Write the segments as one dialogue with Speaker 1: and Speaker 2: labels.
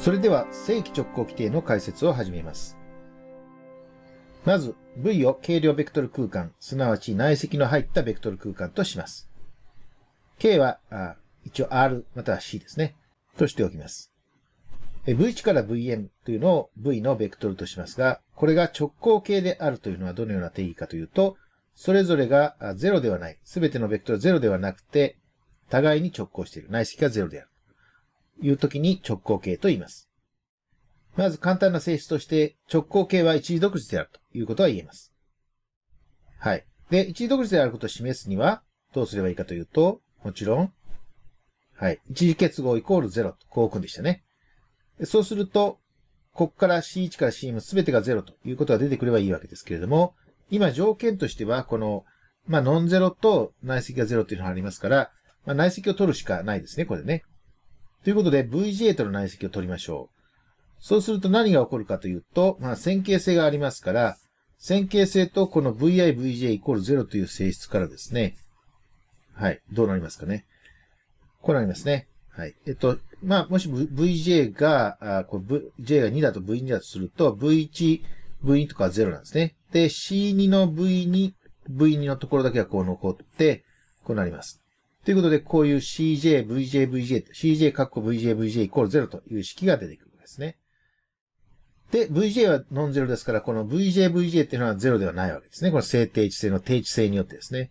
Speaker 1: それでは正規直行規定の解説を始めます。まず、V を軽量ベクトル空間、すなわち内積の入ったベクトル空間とします。K は、あ一応 R または C ですね。としておきます。V1 から Vn というのを V のベクトルとしますが、これが直行形であるというのはどのような定義かというと、それぞれが0ではない、すべてのベクトル0ではなくて、互いに直行している。内積が0である。いう時に直行形と言います。まず簡単な性質として直行形は一時独自であるということは言えます。はい。で、一時独自であることを示すにはどうすればいいかというと、もちろん、はい。一時結合イコール0と、こう組んでしたね。そうすると、ここから C1 から C m 全てが0ということが出てくればいいわけですけれども、今条件としては、この、まあ、ノンゼロと内積が0というのがありますから、まあ、内積を取るしかないですね、これね。ということで VJ との内積を取りましょう。そうすると何が起こるかというと、まあ、線形性がありますから、線形性とこの VI、VJ イコール0という性質からですね、はい、どうなりますかね。こうなりますね。はい。えっと、まあ、もし VJ が、あこ J が2だと V2 だとすると、V1、V2 とかは0なんですね。で、C2 の V2、V2 のところだけがこう残って、こうなります。ということで、こういう CJ、VJ、VJ、CJ 括弧 VJ、VJ イコール0という式が出てくるんですね。で、VJ はノンゼロですから、この VJ、VJ っていうのは0ではないわけですね。この正定値性の定値性によってですね。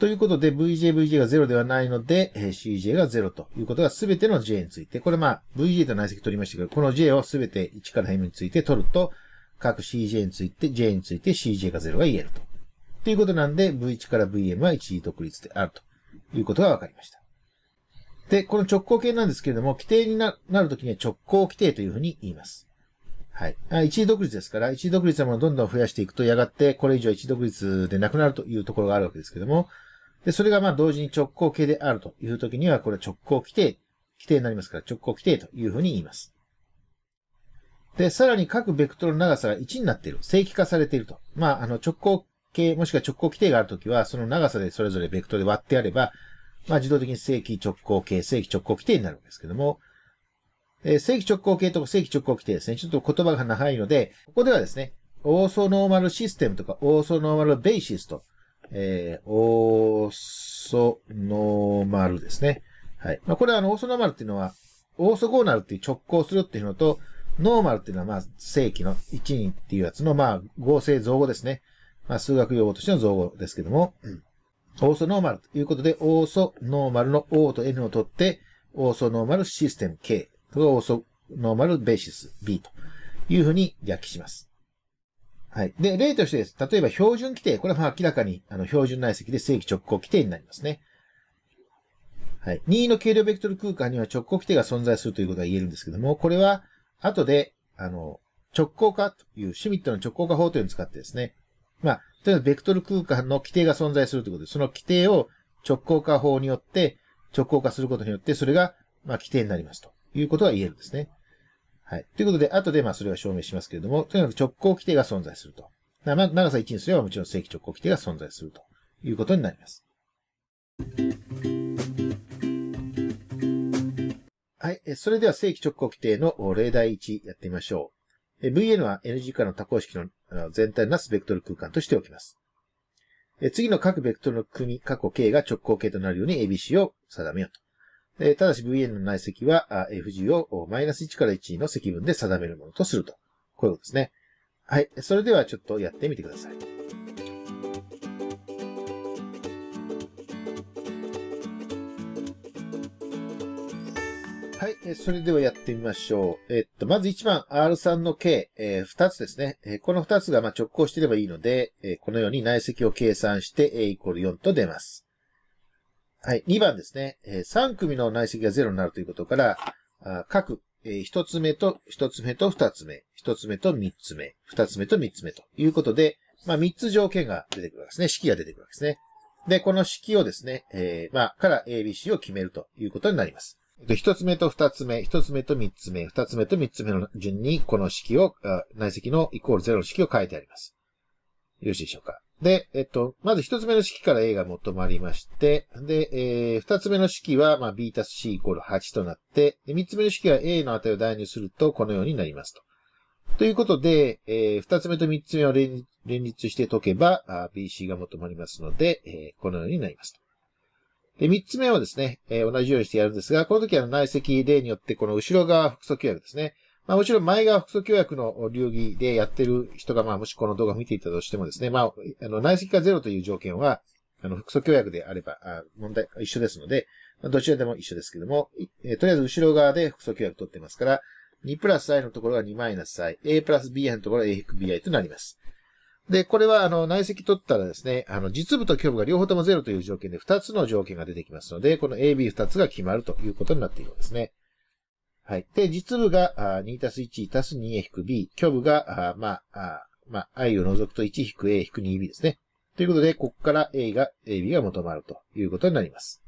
Speaker 1: ということで、VJ、VJ が0ではないので、CJ が0ということが全ての J について、これまあ、VJ と内積取りましたけど、この J を全て1から辺について取ると、各 CJ について、J について CJ が0が言えると。ということなんで、V1 から VM は一時独立であるということが分かりました。で、この直行形なんですけれども、規定になるときには直行規定というふうに言います。はい。一時独立ですから、一時独立のものをどんどん増やしていくと、やがてこれ以上一時独立でなくなるというところがあるわけですけども、で、それがまあ同時に直行形であるというときには、これは直行規定、規定になりますから直行規定というふうに言います。で、さらに各ベクトルの長さが1になっている。正規化されていると。まあ、あの、直行径、もしくは直行規定があるときは、その長さでそれぞれベクトルで割ってあれば、まあ自動的に正規直行形、正規直行規定になるんですけども、正規直行形と正規直行規定ですね。ちょっと言葉が長いので、ここではですね、オーソノーマルシステムとか、オーソノーマルベーシスと、えー、オーソノーマルですね。はい。まあ、これはあの、オーソノーマルっていうのは、オーソゴーナルっていう直行するっていうのと、ノーマルっていうのはまあ、正規の1人っていうやつのまあ、合成造語ですね。まあ、数学用語としての造語ですけども、うん、オーソノーマルということで、オーソノーマルの O と N を取って、オーソノーマルシステム K とオーソノーマルベーシス B というふうに略記します。はい。で、例としてです。例えば標準規定。これは明らかに、あの、標準内積で正規直行規定になりますね。はい。任意の軽量ベクトル空間には直行規定が存在するということが言えるんですけども、これは、後で、あの、直行化という、シュミットの直行化法というのを使ってですね、まあ、とりあえずベクトル空間の規定が存在するということでその規定を直交化法によって直交化することによって、それが、まあ、規定になりますということが言えるんですね。はい。ということで、後で、まあ、それは証明しますけれども、とにかく直交規定が存在すると。まあ、長さ1にすればもちろん正規直交規定が存在するということになります。はい。それでは正規直交規定の例題1やってみましょう。VN は NG 化の多項式の全体なスペクトル空間としておきます。次の各ベクトルの組、過去形が直行形となるように ABC を定めようと。ただし VN の内積は FG をマイナス1から1の積分で定めるものとすると。こういうことですね。はい。それではちょっとやってみてください。はい、それではやってみましょう。えっと、まず1番 R3 の K、えー、2つですね。えー、この2つがま直行していればいいので、えー、このように内積を計算して A イコール4と出ます。はい、2番ですね。え3組の内積が0になるということから、あ各、え1つ目と、1つ目と2つ目、1つ目と3つ目、2つ目と3つ目ということで、まあ、3つ条件が出てくるわけですね。式が出てくるわけですね。で、この式をですね、えまあ、から ABC を決めるということになります。一つ目と二つ目、一つ目と三つ目、二つ目と三つ目の順に、この式を、内積のイコール0の式を書いてあります。よろしいでしょうか。で、えっと、まず一つ目の式から A が求まりまして、で、えー、二つ目の式は、まあ、B たす C イコール8となって、で、三つ目の式は A の値を代入すると、このようになりますと。ということで、えー、二つ目と三つ目を連立して解けば、BC が求まりますので、えー、このようになりますと。で、3つ目はですね、えー、同じようにしてやるんですが、この時は内積例によってこの後ろ側複素協約ですね。まあもちろん前側複素協約の流儀でやってる人が、まあもしこの動画を見ていたとしてもですね、まあ、あの内積が0という条件は、あの、複素協約であれば、あ問題、一緒ですので、まあ、どちらでも一緒ですけども、えー、とりあえず後ろ側で複素協約取ってますから、2プラス i のところが2マイナス i、a プラス bi のところが a-bi となります。で、これは、あの、内積取ったらですね、あの、実部と虚部が両方とも0という条件で2つの条件が出てきますので、この AB2 つが決まるということになっているんですね。はい。で、実部が2たす1たす 2A-B、虚部が、あまあ、あまあ、i を除くと 1-A-2B ですね。ということで、ここから A が、AB が求まるということになります。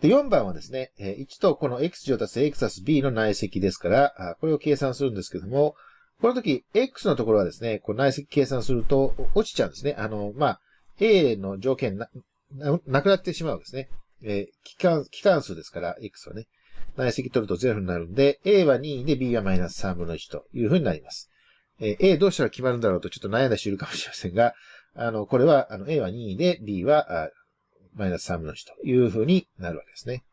Speaker 1: で、4番はですね、1とこの x 乗たす x 足す b の内積ですから、これを計算するんですけども、この時、x のところはですね、こう内積計算すると落ちちゃうんですね。あの、まあ、a の条件な、ななくなってしまうんですね。えー、期間、期間数ですから、x はね。内積取ると0になるんで、a は任意で b はマイナス3分の1というふうになります。えー、a どうしたら決まるんだろうとちょっと悩んだ人いるかもしれませんが、あの、これは、あの、a は任意で b はマイナス3分の1というふうになるわけですね。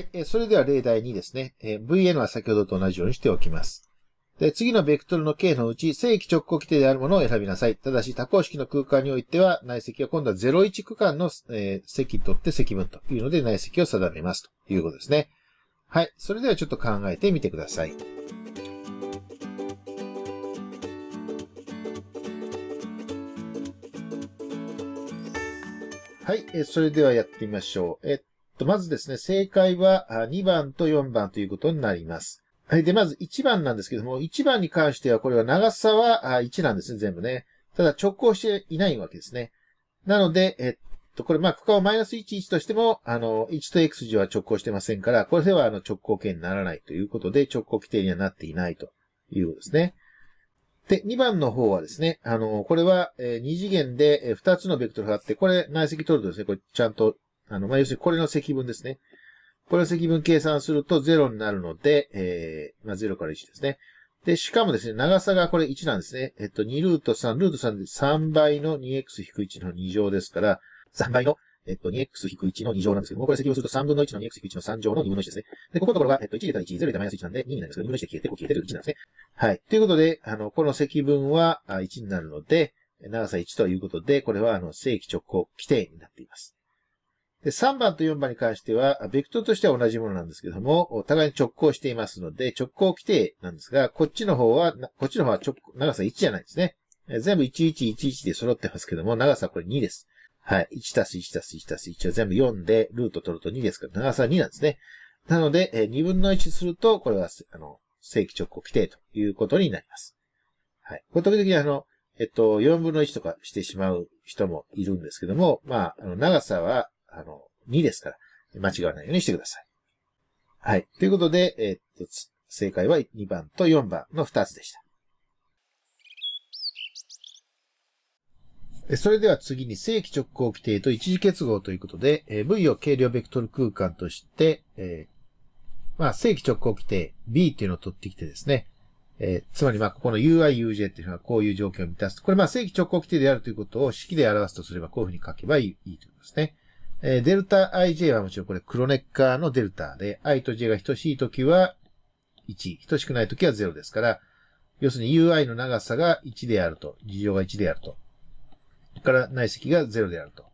Speaker 1: い。えそれでは例題2ですね。え vn は先ほどと同じようにしておきます。で、次のベクトルの K のうち、正規直行規定であるものを選びなさい。ただし、多項式の空間においては、内積は今度は01区間の、えー、積取って積分というので、内積を定めます。ということですね。はい。それではちょっと考えてみてください。はい。えそれではやってみましょう。えまずですね、正解は2番と4番ということになります。はい。で、まず1番なんですけども、1番に関しては、これは長さは1なんですね、全部ね。ただ直行していないわけですね。なので、えっと、これ、ま区間をマイナス1、1としても、あの、1と X 字は直行してませんから、これではあの直行形にならないということで、直行規定にはなっていないということですね。で、2番の方はですね、あの、これは、え2次元で2つのベクトルがあって、これ内積取るとですね、これちゃんとあの、まあ、要するにこれの積分ですね。これの積分計算すると0になるので、えー、まあ、0から1ですね。で、しかもですね、長さがこれ1なんですね。えっと、2ルート3、ルート3で3倍の 2x-1 の2乗ですから、3倍の、えっと、2x-1 の2乗なんですけども、これ積分すると3分の1の 2x-1 の3乗の2分の1ですね。で、ここのところは、えっと、1入れたら1、0入れたらマイナス1なんで2になるんですけど、2分の1で消えて、こう消えてる1なんですね。はい。ということで、あの、この積分は1になるので、長さ1ということで、これは、あの、正規直行規定になっています。で、3番と4番に関しては、ベクトルとしては同じものなんですけども、お互いに直行していますので、直行規定なんですが、こっちの方は、こっちの方は直、長さ1じゃないですね。全部1111で揃ってますけども、長さこれ2です。はい。1たす1たす1たす1は全部4で、ルート取ると2ですから、長さ2なんですね。なので、2分の1すると、これは、あの、正規直行規定ということになります。はい。これ時々あの、えっと、4分の1とかしてしまう人もいるんですけども、まあ、あの長さはあの、2ですから、間違わないようにしてください。はい。ということで、えー、っと、正解は2番と4番の2つでした。それでは次に正規直行規定と一次結合ということで、えー、V を軽量ベクトル空間として、えー、まあ、正規直行規定 B っていうのを取ってきてですね、えー、つまりまあ、ここの UI、UJ っていうのはこういう条件を満たす。これまあ、正規直行規定であるということを式で表すとすればこういうふうに書けばいいということですね。えー、デルタ ij はもちろんこれクロネッカーのデルタで、i と j が等しいときは1、等しくないときは0ですから、要するに ui の長さが1であると、事情が1であると。から内積が0であると。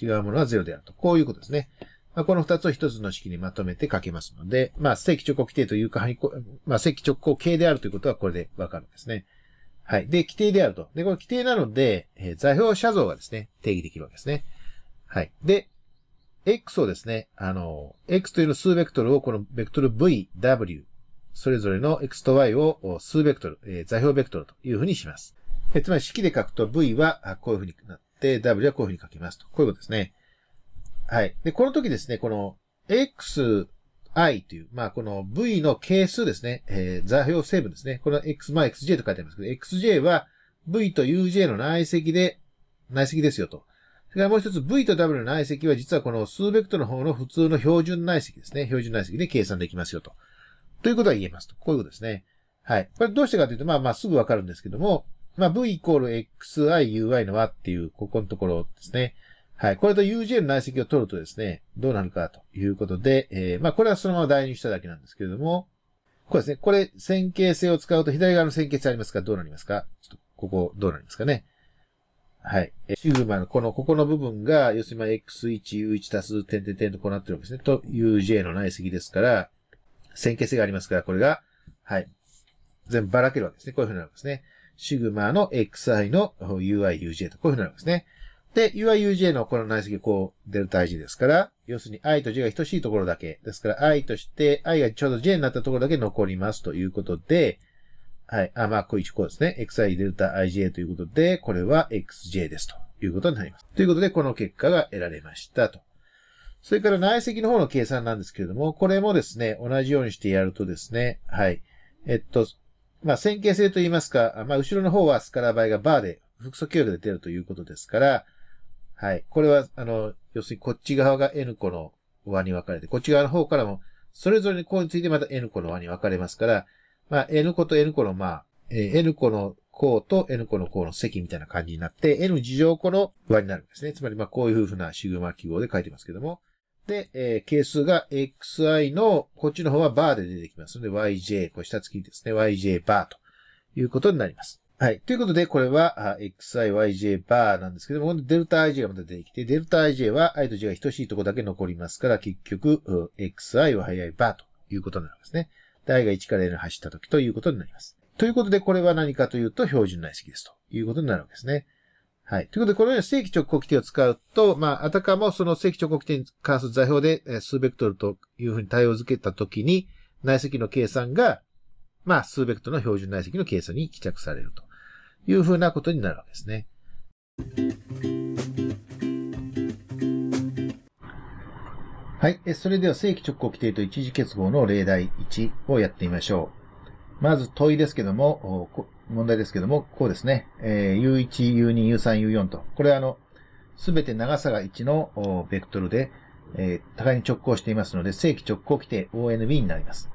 Speaker 1: 違うものは0であると。こういうことですね。まあ、この2つを1つの式にまとめて書けますので、まあ、正規直行規定というか、まあ、正規直行形であるということはこれでわかるんですね。はい。で、規定であると。で、これ規定なので、えー、座標写像がですね、定義できるわけですね。はい。で、X をですね、あの、X という数ベクトルをこのベクトル V、W、それぞれの X と Y を数ベクトル、えー、座標ベクトルというふうにします。えつまり式で書くと V はこういうふうになって、W はこういうふうに書きますと。こういうことですね。はい。で、この時ですね、この X、i という、まあ、この v の係数ですね、えー、座標成分ですね。これ x、まあ、xj と書いてありますけど、xj は v と uj の内積で、内積ですよと。それからもう一つ V と W の内積は実はこの数ベクトルの方の普通の標準内積ですね。標準内積で計算できますよと。ということは言えますと。こういうことですね。はい。これどうしてかというと、まあまあすぐわかるんですけども、まあ V イコール XIUI の和っていう、ここのところですね。はい。これと UJ の内積を取るとですね、どうなるかということで、えー、まあこれはそのまま代入しただけなんですけれども、こうですね。これ線形性を使うと左側の線形性ありますからどうなりますかちょっとここどうなりますかね。はい。シグマのこの、ここの部分が、要するにま X1、U1 たす、点点点とこうなってるわけですね。と、UJ のない積ですから、線形性がありますから、これが、はい。全部ばらけるわけですね。こういうふうになるけですね。シグマの XI の UI、UJ と、こういうふうになるけですね。で、UI、UJ のこの内積こう、デルタ IG ですから、要するに I と J が等しいところだけ。ですから、I として、I がちょうど J になったところだけ残りますということで、はい。あ、まあ、こう1項ですね。xi デルタ ij ということで、これは xj ですということになります。ということで、この結果が得られましたと。それから内積の方の計算なんですけれども、これもですね、同じようにしてやるとですね、はい。えっと、まあ、線形性と言いますか、まあ、後ろの方はスカラ倍がバーで、複素協力で出るということですから、はい。これは、あの、要するにこっち側が n 個の輪に分かれて、こっち側の方からも、それぞれに項についてまた n 個の輪に分かれますから、まあ、N 個と N 個の、まあ、えー、N 個の項と N 個の項の積みたいな感じになって、N 次乗項の和になるんですね。つまり、まあ、こういうふうなシグマ記号で書いてますけども。で、えー、係数が xi の、こっちの方はバーで出てきますので、yj、これ下付きですね。yj バーということになります。はい。ということで、これは、xi、yj バーなんですけども、デルタ ij がまた出てきて、デルタ ij は i と j が等しいとこだけ残りますから、結局、xi は早いバーということになりますね。台が1から n 走った時ということになります。ということで、これは何かというと、標準内積ですということになるわけですね。はい。ということで、このように正規直行規定を使うと、まあ、あたかもその正規直行規定に関する座標で数ベクトルというふうに対応づけたときに、内積の計算が、まあ、数ベクトルの標準内積の計算に帰着されるというふうなことになるわけですね。はい。それでは正規直行規定と一時結合の例題1をやってみましょう。まず問いですけども、問題ですけども、こうですね。え U1、U2、U3、U4 と。これはあの、すべて長さが1のベクトルで、え互いに直行していますので、正規直行規定 ONB になります。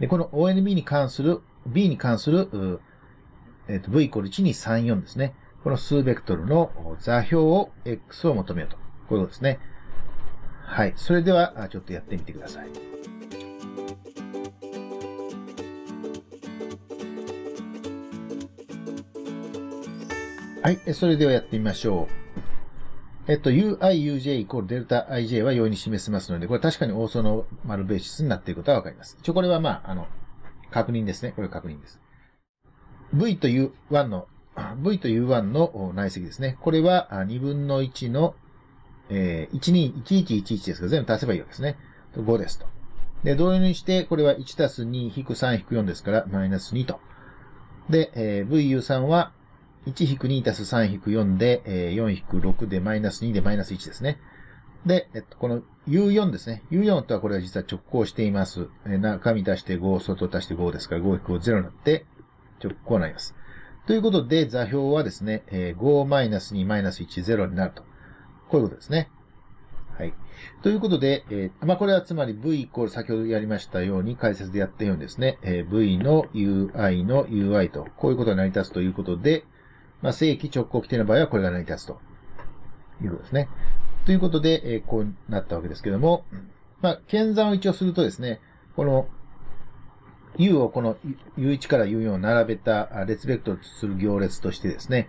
Speaker 1: で、この ONB に関する、B に関する、えっと、V イコール1、2、3、4ですね。この数ベクトルの座標を X を求めようと。こういうことですね。はい。それでは、ちょっとやってみてください。はい。それではやってみましょう。えっと、ui, uj イコールデルタ ij は容易に示せますので、これ確かにオーソの丸ベーシスになっていることはわかります。一応これはまあ、あの、確認ですね。これ確認です。v と u1 の、v と u1 の内積ですね。これは2分の1のえ12、1111ですから全部足せばいいわけですね。5ですと。で、同様にして、これは1たす2引く3引く4ですから、マイナス2と。で、えー、VU3 は、1引く2たす3引く4で、えー、4引く6で、マイナス2で、マイナス1ですね。で、えっと、この U4 ですね。U4 とはこれは実は直行しています。えー、中身足して5、外足して5ですから、5引く0になって、直行になります。ということで、座標はですね、えー、5マイナス2マイナス1、0になると。こういうことですね。はい。ということで、えー、まあ、これはつまり V イコール先ほどやりましたように、解説でやったようにですね、えー、V の UI の UI と、こういうことが成り立つということで、まあ、正規直行規定の場合はこれが成り立つということですね。ということで、えー、こうなったわけですけども、まあ、検算を一応するとですね、この U をこの U1 から U4 を並べた列ベクトルとする行列としてですね、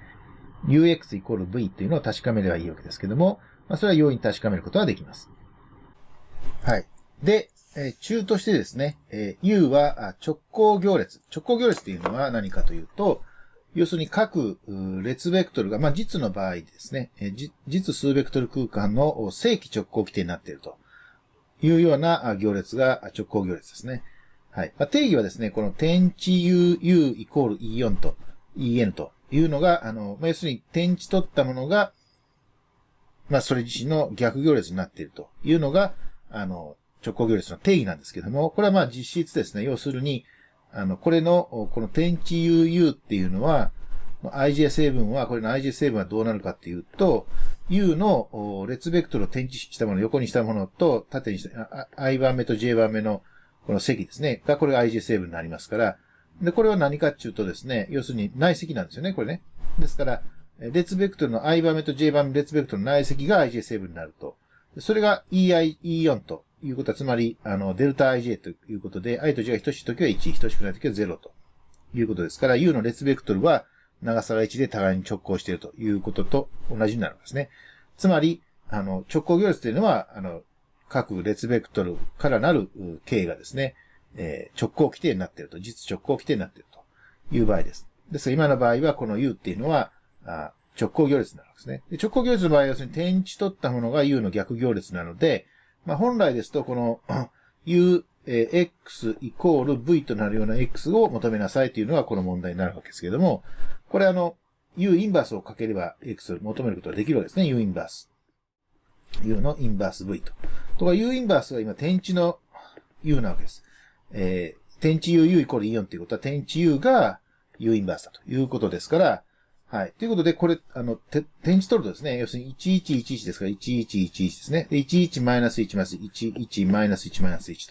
Speaker 1: ux イコール v というのを確かめればいいわけですけども、まあ、それは容易に確かめることはできます。はい。で、えー、中としてですね、えー、u は直行行列。直行行列っていうのは何かというと、要するに各列ベクトルが、まあ、実の場合ですね、えー、実数ベクトル空間の正規直行規定になっているというような行列が直行行列ですね。はい。まあ、定義はですね、この点値 u, u イコール e4 と en というのが、あの、まあ、要するに点値取ったものが、まあ、それ自身の逆行列になっているというのが、あの、直行行列の定義なんですけども、これはまあ実質ですね、要するに、あの、これの、この点値 UU っていうのは、IJ 成分は、これの IJ 成分はどうなるかっていうと、U の列ベクトルを点値したもの、横にしたものと、縦にした、I 番目と J 番目のこの積ですね、がこれが IJ 成分になりますから、で、これは何かっていうとですね、要するに内積なんですよね、これね。ですから、列ベクトルの i 番目と j 番目列ベクトルの内積が ij7 になると。それが ei、e4 ということは、つまり、あの、デルタ ij ということで、i と j が等しいときは1、等しくないときは0ということですから、u の列ベクトルは長さが1で互いに直行しているということと同じになるんですね。つまり、あの、直行行列というのは、あの、各列ベクトルからなる k がですね、えー、直行規定になっていると、実直行規定になっているという場合です。ですが、今の場合は、この U っていうのは、あ直行行列になるわけですね。で直行行列の場合は、要するに点値取ったものが U の逆行列なので、まあ、本来ですと、この U、えー、X イコール V となるような X を求めなさいというのがこの問題になるわけですけれども、これあの、U インバースをかければ X を求めることができるわけですね。U インバース。U のインバース V と。とか U インバースは今点値の U なわけです。えー、点地 U、U イコールイオンということは、点地 U が U インバースだということですから、はい。ということで、これ、あの、て点地取るとですね、要するに1111ですから、1111ですね。で、11マイナス1マイナス11マイナス1マイナス1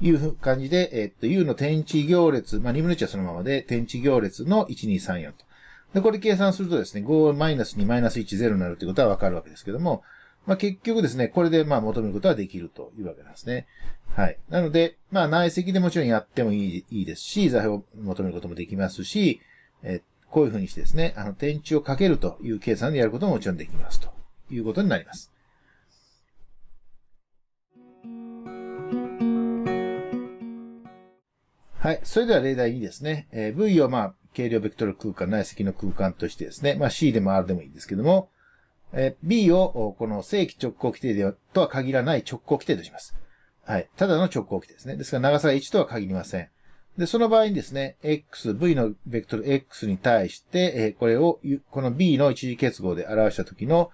Speaker 1: という感じで、えっと、U の点地行列、まあ、2分の1はそのままで、点地行列の1234と。で、これ計算するとですね、5マイナス2マイナス10になるということはわかるわけですけども、まあ、結局ですね、これでまあ求めることはできるというわけなんですね。はい。なので、まあ内積でもちろんやってもいいいいですし、座標を求めることもできますし、えこういうふうにしてですね、あの点値をかけるという計算でやることももちろんできますということになります。はい。それでは例題2ですね。えー、V をまあ、軽量ベクトル空間、内積の空間としてですね、まあ C でも R でもいいんですけども、え B をこの正規直行規定でとは限らない直行規定とします。はい。ただの直行規定ですね。ですから長さが1とは限りません。で、その場合にですね、x、v のベクトル x に対して、えこれを、この b の一次結合で表した時の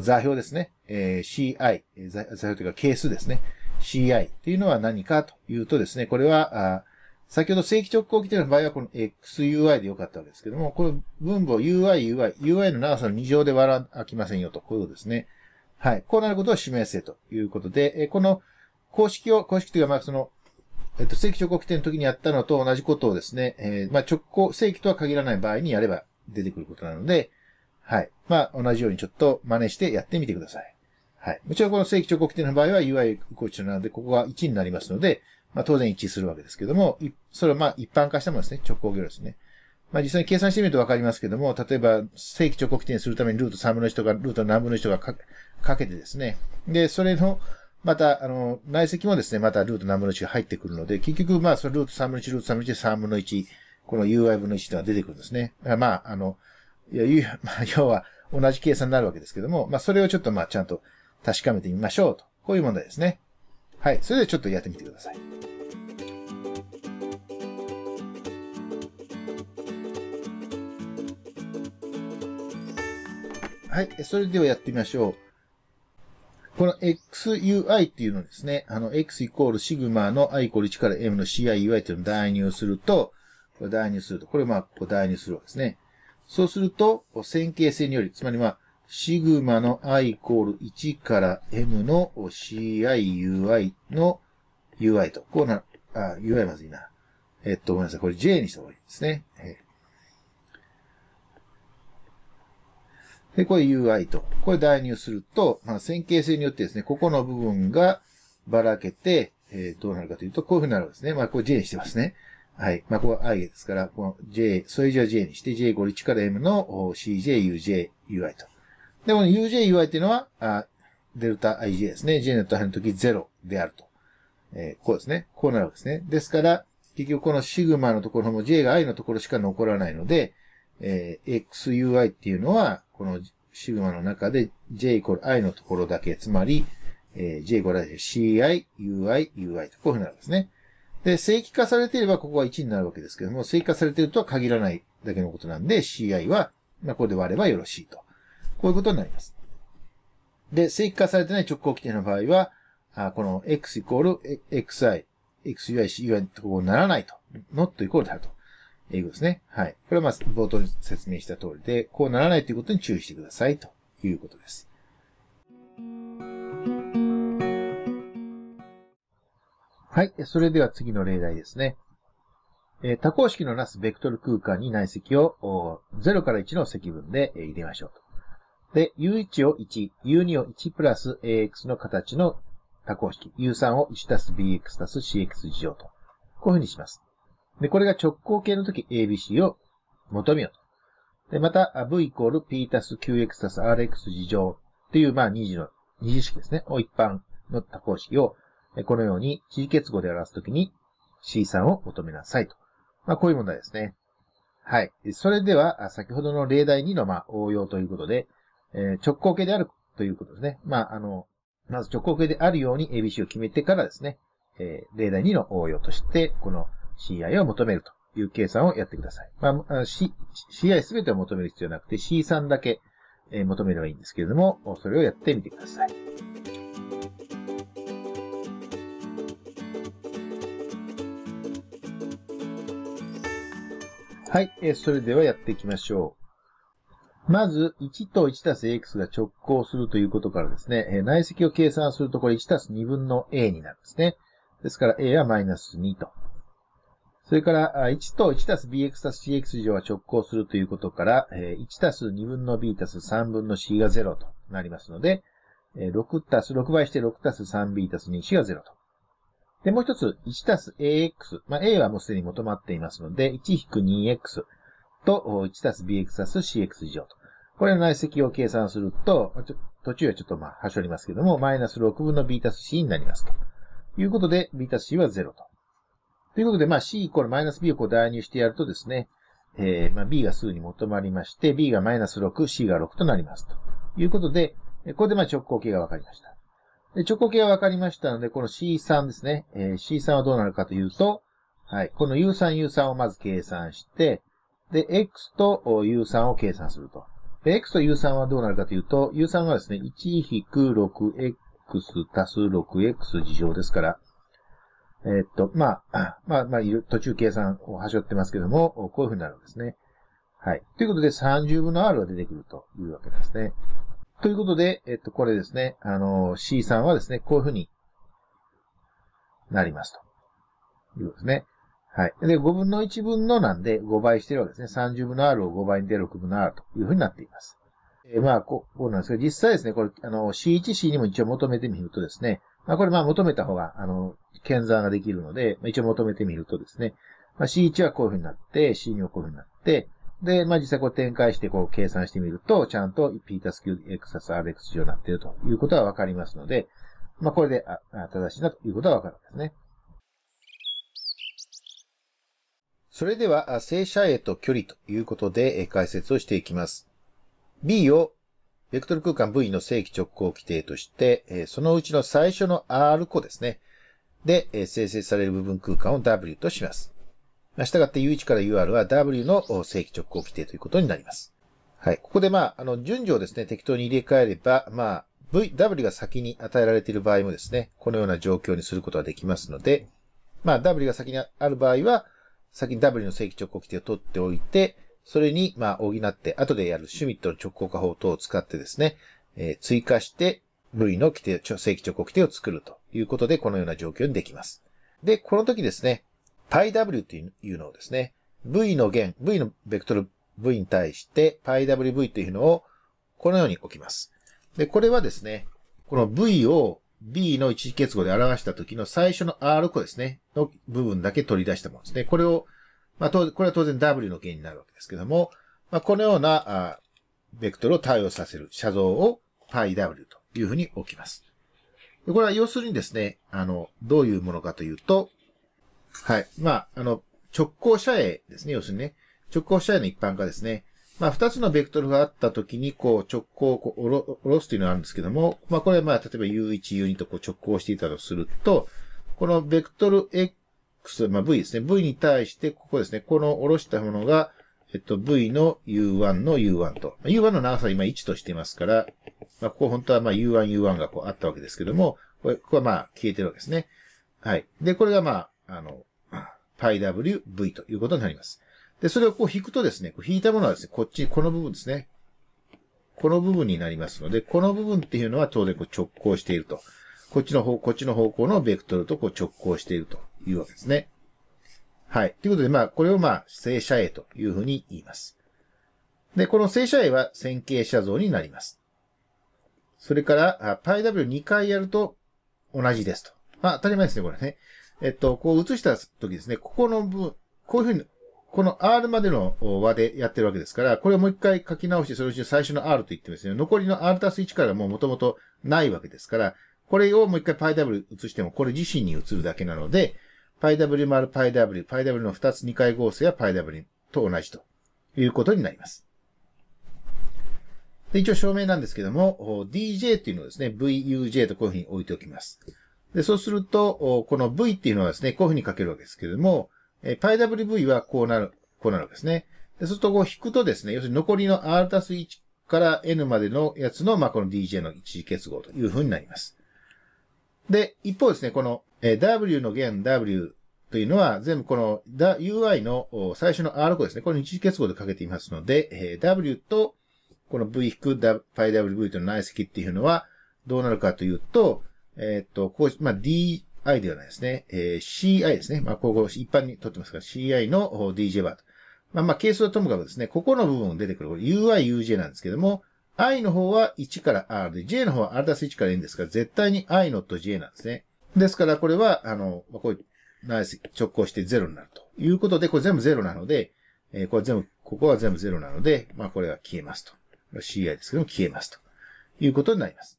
Speaker 1: 座標ですね、え ci、座標というか係数ですね、ci っていうのは何かというとですね、これは、先ほど正規直行規定の場合はこの XUI でよかったわけですけども、この分母 UI、UI、UI の長さの2乗で割らきませんよと、こういうことですね。はい。こうなることを示せということで、えこの公式を、公式というか、まあその、えっと、正規直行規定の時にやったのと同じことをですね、えー、まあ直行、正規とは限らない場合にやれば出てくることなので、はい。まあ同じようにちょっと真似してやってみてください。はい。もちろんこの正規直行規定の場合は UI イコーなので、ここが1になりますので、まあ当然一致するわけですけども、それはまあ一般化したものですね。直行業ですね。まあ実際に計算してみるとわかりますけども、例えば正規直行規定にするためにルート3分の1とかルート何分の1とかかかけてですね。で、それの、また、あの、内積もですね、またルート何分の1が入ってくるので、結局、まあ、そのルート3分の1、ルート3分の1、3分の1、この UI 分の1というの出てくるんですね。まあ、あの、いや、まあ、要は同じ計算になるわけですけども、まあ、それをちょっと、まあ、ちゃんと確かめてみましょうと。こういう問題ですね。はい。それでちょっとやってみてください。はい。それではやってみましょう。この XUI っていうのですね。あの、X イコールシグマの I イコール1から M の CIUI っていうのを代入すると、これ代入すると、これまあ、こ代入するわけですね。そうすると、線形性により、つまりまあ、シグマの i イコール1から m の ciui の ui と。こうな、あ、ui まずいな。えっと、ごめんなさい。これ j にした方がいいですね。えで、これ ui と。これ代入すると、まあ、線形性によってですね、ここの部分がばらけて、えー、どうなるかというと、こういう風になるんですね。まあ、これ j にしてますね。はい。まあ、ここは i ですから、この j、それじゃ j にして、j ール1から m の cj, uj, ui と。で、この UJUI っていうのは、あデルタ IJ ですね。J ネット入る時0であると。えー、こうですね。こうなるわけですね。ですから、結局このシグマのところも J が I のところしか残らないので、えー、XUI っていうのは、このシグマの中で J イコール I のところだけ、つまり、えー、J イコール CI、UI、UI とこういうふうになるわけですね。で、正規化されていればここは1になるわけですけども、正規化されているとは限らないだけのことなんで、CI は、まあ、ここで割ればよろしいと。こういうことになります。で、正規化されてない直行規定の場合は、あこの x イコール xi、xui、cui とこうならないと。not イコールであると。英語ですね。はい。これはまあ、冒頭に説明した通りで、こうならないということに注意してくださいということです。はい。それでは次の例題ですね。えー、多項式のなすベクトル空間に内積を0から1の積分で入れましょうと。で、u1 を1、u2 を1プラス ax の形の多項式、u3 を1たす bx たす cx 事乗と、こういうふうにします。で、これが直行形の時 abc を求めようと。で、また、v イコール p たす qx たす rx 事乗っていう、まあ、二次の、二次式ですね、を一般の多項式を、このように地理結合で表すときに C3 を求めなさいと。まあ、こういう問題ですね。はい。それでは、先ほどの例題2のま応用ということで、えー、直行形であるということですね。まあ、あの、まず直行形であるように ABC を決めてからですね、えー、例題2の応用として、この CI を求めるという計算をやってください。まあ、C、CI すべてを求める必要なくて C3 だけ、えー、求めればいいんですけれども、それをやってみてください。はい、えー、それではやっていきましょう。まず、1と1たす x が直行するということからですね、え内積を計算すると、これ1たす2分の a になるんですね。ですから、a はマイナス2と。それから、1と1たす bx たす cx 以上は直行するということから、1たす2分の b たす3分の c が0となりますので、6たす、6倍して6たす 3b たす 2c が0と。で、もう一つ、1たす ax。まあ、a はもうすでに求まっていますので、1-2x。と 1+bx+cx 以上と。これの内積を計算すると、途中はちょっとまあ、はしょりますけども、マイナス6分の b たす c になりますと。いうことで、b たす c は0と。ということで、まあ、c イコールマイナス b をこう代入してやるとですね、えー、まあ、b が数に求まりまして、b がマイナス6、c が6となります。ということで、ここでまあ直行形が分かりました。で直行形が分かりましたので、この C3 ですね。えー、C3 はどうなるかというと、はい、この U3、U3 をまず計算して、で、x と u3 を計算すると。で、x と u3 はどうなるかというと、u3 はですね、1-6x く足す 6x 事乗ですから、えー、っと、まあ、まあ、まあ、途中計算を端折ってますけども、こういうふうになるんですね。はい。ということで、30分の r が出てくるというわけですね。ということで、えっと、これですね、あの、C 3はですね、こういうふうになりますと。いうことですね。はい。で、5分の1分のなんで5倍してるわけですね。30分の R を5倍にで6分の R というふうになっています。えー、まあこ、こうなんですけど、実際ですね、これ、あの、C1、C2 も一応求めてみるとですね、まあ、これ、まあ、求めた方が、あの、検算ができるので、まあ、一応求めてみるとですね、まあ、C1 はこういうふうになって、C2 はこういうふうになって、で、まあ、実際こう展開して、こう、計算してみると、ちゃんと P たす QX RX 上になっているということはわかりますので、まあ、これで、あ、正しいなということはわかるんですね。それでは、正射影と距離ということで解説をしていきます。B をベクトル空間 V の正規直行規定として、そのうちの最初の R 個ですね。で、生成される部分空間を W とします。したがって U1 から UR は W の正規直行規定ということになります。はい。ここでまあ、あの、順序をですね、適当に入れ替えれば、まあ、V、W が先に与えられている場合もですね、このような状況にすることができますので、まあ、W が先にある場合は、先に W の正規直行規定を取っておいて、それに、まあ、補って、後でやるシュミットの直行化法等を使ってですね、えー、追加して、V の規定、正規直行規定を作るということで、このような状況にできます。で、この時ですね、πw というのをですね、v の弦、v のベクトル v に対して πwv というのをこのように置きます。で、これはですね、この v を B の一次結合で表した時の最初の R 個ですね、の部分だけ取り出したものですね。これを、まあ、これは当然 W の原因になるわけですけども、まあ、このような、あベクトルを対応させる写像を πW というふうに置きます。これは要するにですね、あの、どういうものかというと、はい。まあ、あの、直行射影ですね、要するにね。直行射影の一般化ですね。まあ、二つのベクトルがあったときに、こう、直行をこう下ろすというのがあるんですけども、まあ、これはまあ、例えば U1、U2 とこう直行していたとすると、このベクトル X、まあ、V ですね。V に対して、ここですね。この下ろしたものが、えっと、V の U1 の U1 と。U1 の長さは今1としていますから、まあ、ここ本当はまあ U1、U1 がこうあったわけですけども、これ、ここはまあ消えてるわけですね。はい。で、これがまあ、あの、i w v ということになります。で、それをこう引くとですね、引いたものはですね、こっち、この部分ですね。この部分になりますので、この部分っていうのは当然こう直行していると。こっちの方、こっちの方向のベクトルとこう直行しているというわけですね。はい。ということで、まあ、これをまあ、正社 A というふうに言います。で、この正社 A は線形写像になります。それから、πw2 回やると同じですと。まあ、当たり前ですね、これね。えっと、こう映した時ですね、ここの部分、こういうふうにこの R までの和でやってるわけですから、これをもう一回書き直して、そのうち最初の R と言ってますね。残りの R たす1からもう元々ないわけですから、これをもう一回 πw 移しても、これ自身に移るだけなので、πw 丸 πw、πw の2つ2回合成は πw と同じということになります。で一応証明なんですけども、dj っていうのをですね、vuj とこういうふうに置いておきます。で、そうすると、この v っていうのはですね、こういうふうに書けるわけですけれども、え πWV はこうなる、こうなるわけですね。でそうするとこう引くとですね、要するに残りの R たす1から N までのやつの、まあ、この DJ の一時結合というふうになります。で、一方ですね、この W の弦 W というのは全部この UI の最初の R 個ですね。これに一時結合でかけていますので、W とこの V 引く πWV との内積っていうのはどうなるかというと、えっ、ー、と、こう、まあ、D、I ではないですね。えー、CI ですね。まあ、ここ一般に取ってますが、CI の DJ バーと。まあ、まあ、係数はともかくですね、ここの部分出てくる、UI、UJ なんですけども、i の方は1から r で、j の方は r たす1から n ですから、絶対に i の o j なんですね。ですから、これは、あの、まあ、こういう、ナイス直行して0になるということで、これ全部0なので、えー、これ全部、ここは全部0なので、まあ、これは消えますと。CI ですけども、消えますということになります。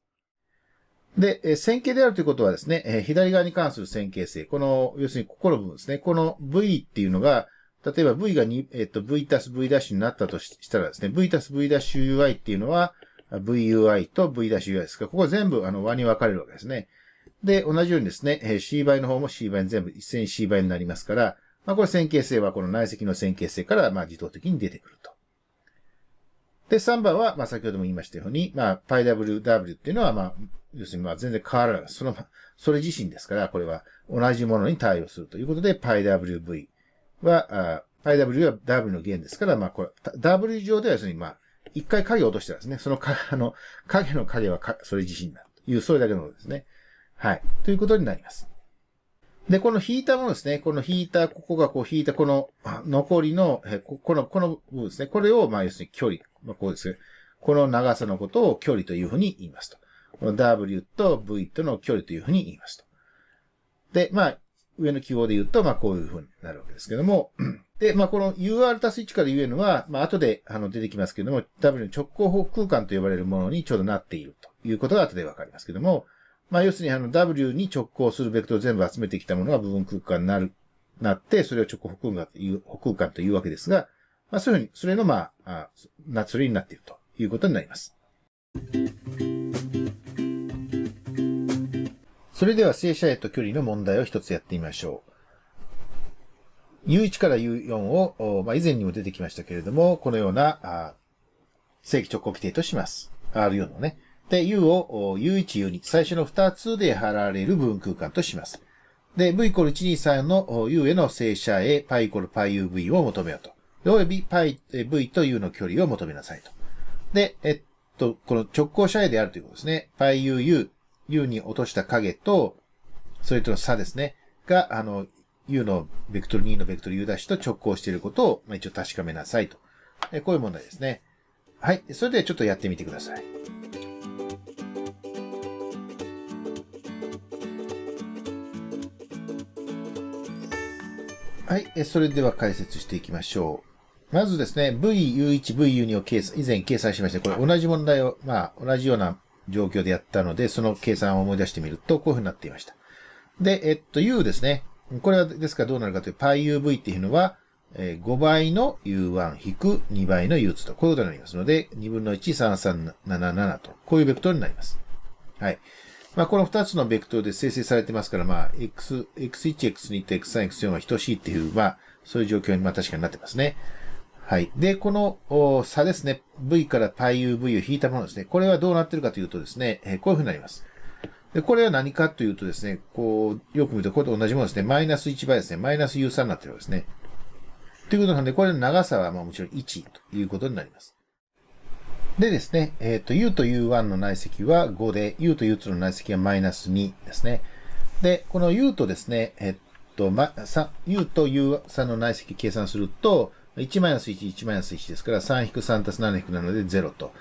Speaker 1: で、線形であるということはですね、左側に関する線形性。この、要するにここの部分ですね。この V っていうのが、例えば V が2、えっと、V たす V' になったとしたらですね、V たす V'UI っていうのは、VUI と V'UI ですが、ここは全部あの和に分かれるわけですね。で、同じようにですね、C 倍の方も C 倍に全部一斉に C 倍になりますから、まあ、これ線形性はこの内積の線形性からまあ自動的に出てくると。で、3番は、まあ、先ほども言いましたように、まあ、πww っていうのは、まあ、要するに、まあ、全然変わらない。その、それ自身ですから、これは同じものに対応するということで、πwv は、πw は w の弦ですから、まあ、これ、w 上では要するに、まあ、一回影を落としたらですね、その あの、影の影はか、それ自身だという、それだけのものですね。はい。ということになります。で、この引いたものですね。この引いた、ここがこう引いた、この残りの、この、この部分ですね。これを、まあ要するに距離。まあこうです。この長さのことを距離というふうに言いますと。この W と V との距離というふうに言いますと。で、まあ、上の記号で言うと、まあこういうふうになるわけですけども。で、まあこの UR たす1から言えるのは、まあ後であの出てきますけども、W の直行方空間と呼ばれるものにちょうどなっているということが後でわかりますけども、まあ要するにあの W に直行するベクトル全部集めてきたものが部分空間になる、なって、それを直行補空間という、補空間というわけですが、まあそういうふうに、それのまあ、な、つれになっているということになります。それでは正社へと距離の問題を一つやってみましょう。U1 から U4 を、まあ、以前にも出てきましたけれども、このような正規直行規定とします。R4 のね。で、U を U1、U2、最初の2つで貼られる部分空間とします。で、V イコール123の U への正射へ π イコール πUV を求めようと。および π、V と U の距離を求めなさいと。で、えっと、この直行射へであるということですね。πUU、U に落とした影と、それとの差ですね。が、あの、U のベクトル2のベクトル U' と直行していることを、まあ、一応確かめなさいと。こういう問題ですね。はい。それではちょっとやってみてください。はい、それでは解説していきましょう。まずですね、VU1、VU2 を計算、以前計算しまして、これ同じ問題を、まあ、同じような状況でやったので、その計算を思い出してみると、こういうふうになっていました。で、えっと、U ですね。これは、ですからどうなるかというと、p u v っていうのは、え5倍の U1 引く2倍の U2 と、こういうことになりますので、2分の1、3377と、こういうベクトルになります。はい。まあ、この二つのベクトルで生成されてますから、まあ、x、x1、x2 と x3、x4 は等しいっていう、まあ、そういう状況に、まあ、確かになってますね。はい。で、この差ですね。v から πuv を引いたものですね。これはどうなってるかというとですね、えー、こういうふうになります。で、これは何かというとですね、こう、よく見ると、これと同じものですね。マイナス1倍ですね。マイナス u3 になってるわけですね。ということなんで、これの長さは、まあもちろん1ということになります。でですね、えっ、ー、と、u と u1 の内積は5で、u と u2 の内積はマイナス2ですね。で、この u とですね、えっ、ー、と、ま、さ、u と u3 の内積計算すると、1マイナス1、1マイナス1ですから、3-3足す7引く7で0と。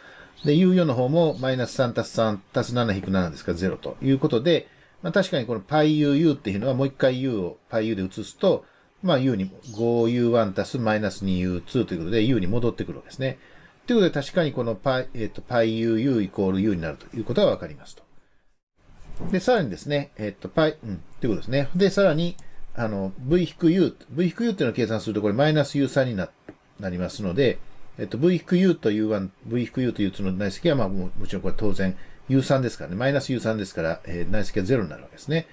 Speaker 1: で、u4 の方もマイナス3足す3足す7引く7ですから0ということで、まあ、確かにこの πuu っていうのはもう一回 u を πu で移すと、まあ u に 5u1 足すマイナス 2u2 ということで u に戻ってくるわけですね。ということで確かにこの π、えっ、ー、と、πuu イコール u になるということがわかりますと。で、さらにですね、えっ、ー、と、π、うん、ということですね。で、さらに、あの、v-u、v-u っていうのを計算すると、これマイナス u3 にな、なりますので、えっと、v-u と u1、v-u と u2 の内積は、まあも、もちろんこれ当然 u3 ですからね、マイナス u3 ですから、えー、内積は0になるわけですね。